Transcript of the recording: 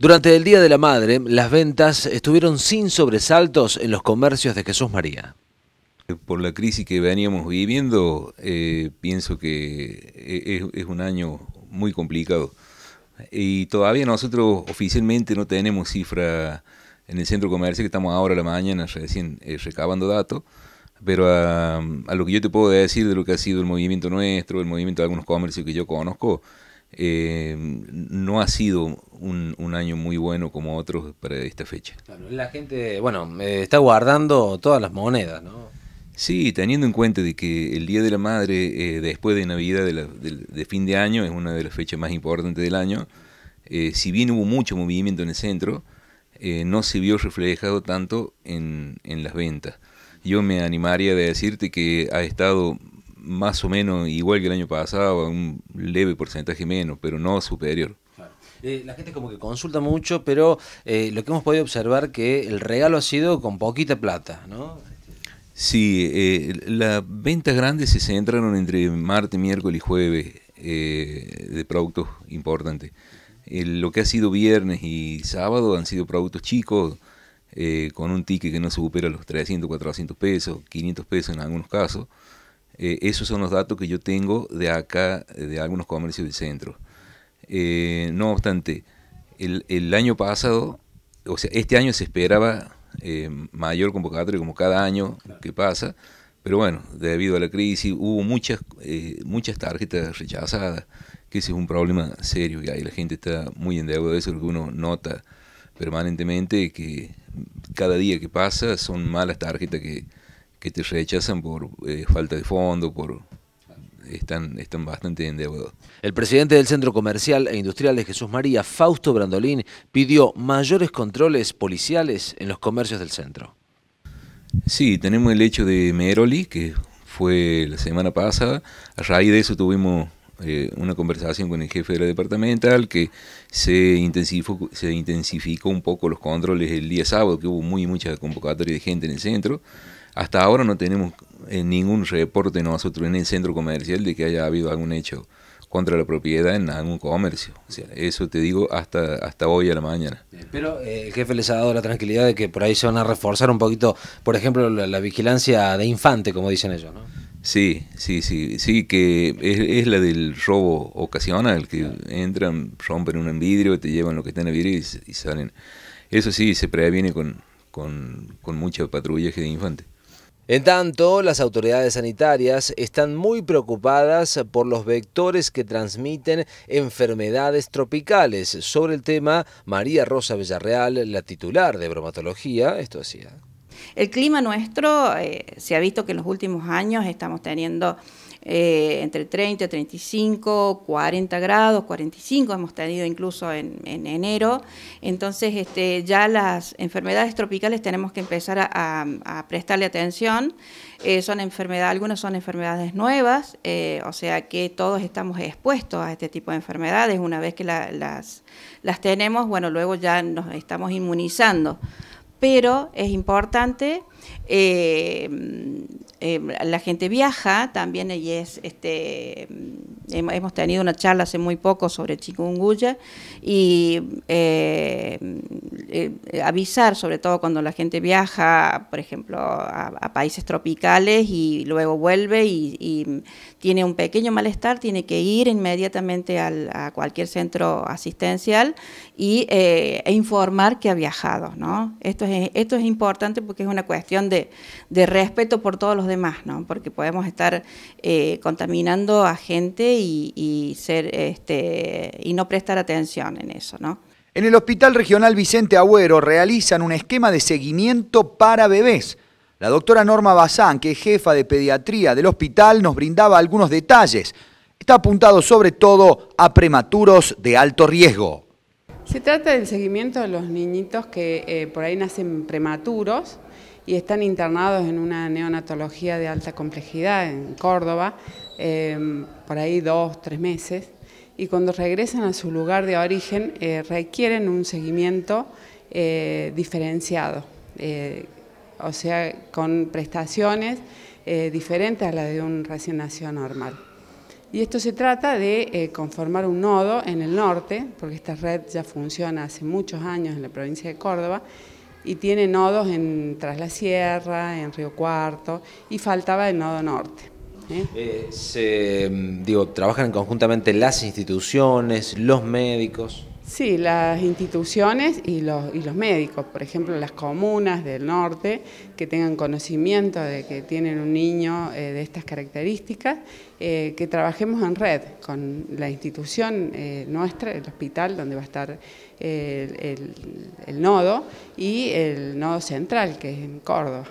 Durante el Día de la Madre, las ventas estuvieron sin sobresaltos en los comercios de Jesús María. Por la crisis que veníamos viviendo, eh, pienso que e-, es, un año muy complicado. Y todavía nosotros oficialmente no tenemos cifra en el centro comercial, que estamos ahora a la mañana recién eh, recabando datos. Pero a, ah, a lo que yo te puedo decir de lo que ha sido el movimiento nuestro, el movimiento de algunos comercios que yo conozco, eh, no ha sido un, año muy bueno como otros para esta fecha. la gente, bueno, está guardando todas las monedas, ¿no? Sí, teniendo en cuenta de que el Día de la Madre, eh, después de Navidad, de, fin de año, es una de las fechas más importantes del año, eh, si bien hubo mucho movimiento en el centro, no se vio reflejado tanto en, en las ventas. Yo me animaría a decirte que ha estado más o menos igual que el año pasado, un leve porcentaje menos, pero no superior. Eh, la gente como que consulta mucho, pero eh, lo que hemos podido observar que el regalo ha sido con poquita plata, ¿no? Sí, eh, las ventas grandes se centraron entre martes, miércoles y jueves de productos importantes. lo que ha sido viernes y sábado han sido productos chicos, con un ticket que no supera los 300, 400 pesos, 500 pesos en algunos casos. Eh, esos son los datos que yo tengo de acá, de algunos comercios del centro. Eh, no obstante, el, año pasado, o sea, este año se esperaba eh, mayor convocatoria como cada año que pasa, pero bueno, debido a la crisis hubo muchas, muchas tarjetas rechazadas, que ese es un problema serio que hay. La gente está muy endeudada. eso que uno nota permanentemente, que cada día que pasa son malas tarjetas que que te rechazan por eh, falta de fondo, por están, están bastante endeudados. El presidente del Centro Comercial e Industrial de Jesús María, Fausto Brandolín, pidió mayores controles policiales en los comercios del centro. Sí, tenemos el hecho de Meroli, que fue la semana pasada. A raíz de eso tuvimos eh, una conversación con el jefe de la departamental que se intensificó, se intensificó un poco los controles el día sábado, que hubo muy mucha convocatoria de gente en el centro. Hasta ahora no tenemos eh, ningún reporte nosotros en el centro comercial de que haya habido algún hecho contra la propiedad en algún comercio. O sea, eso te digo hasta, hasta hoy a la mañana. Eh, pero eh, el jefe les ha dado la tranquilidad de que por ahí se van a reforzar un poquito, por ejemplo, la, vigilancia de infante, como dicen ellos, ¿no? Sí, sí, sí, sí, que es, la del robo ocasional, que entran, rompen un vidrio, te llevan lo que está en el vidrio y, salen. Eso sí, se previene con, con, con mucho patrullaje de infante. En tanto, las autoridades sanitarias están muy preocupadas por los vectores que transmiten enfermedades tropicales. Sobre el tema, María Rosa Villarreal, la titular de bromatología, esto hacía. El clima nuestro eh, se ha visto que en los últimos años estamos teniendo eh, entre 30, 35, 40 grados, 45 hemos tenido incluso en, enero. Entonces este, ya las enfermedades tropicales tenemos que empezar a, prestarle atención. Eh, son enfermedades, algunas son enfermedades nuevas, o sea que todos estamos expuestos a este tipo de enfermedades. Una vez que las tenemos, bueno, luego ya nos estamos inmunizando pero es importante. Eh, eh, la gente viaja también y es este, hemos tenido una charla hace muy poco sobre chikungunya y eh, eh, avisar, sobre todo cuando la gente viaja, por ejemplo, a, países tropicales y luego vuelve y, tiene un pequeño malestar, tiene que ir inmediatamente a cualquier centro asistencial eh, e informar que ha viajado. Esto, es, importante porque es una cuestión de, respeto por todos los demás, porque podemos estar contaminando a gente este, y, no prestar atención en eso, En el Hospital Regional Vicente Agüero realizan un esquema de seguimiento para bebés. La doctora Norma Bazán, que es jefa de pediatría del hospital, nos brindaba algunos detalles. Está apuntado sobre todo a prematuros de alto riesgo. Se trata del seguimiento de los niñitos que eh, por ahí nacen prematuros y están internados en una neonatología de alta complejidad en Córdoba, Em, por ahí dos, tres meses, y cuando regresan a su lugar de origen eh, requieren un seguimiento eh, diferenciado, eh, o sea, con prestaciones diferentes a las de un recién nacido normal. Y esto se trata de conformar un nodo en el norte, porque esta red ya funciona hace muchos años en la provincia de Córdoba, y tiene nodos en Tras Sierra, en Río Cuarto, y faltaba el nodo norte. Eh, se, mm, digo, ¿Trabajan conjuntamente las instituciones, los médicos? Sí, las instituciones y los, y los médicos, por ejemplo, las comunas del norte que tengan conocimiento de que tienen un niño eh, de estas características, eh, que trabajemos en red con la institución nuestra, el hospital donde va a estar el nodo y el nodo central que es en Córdoba.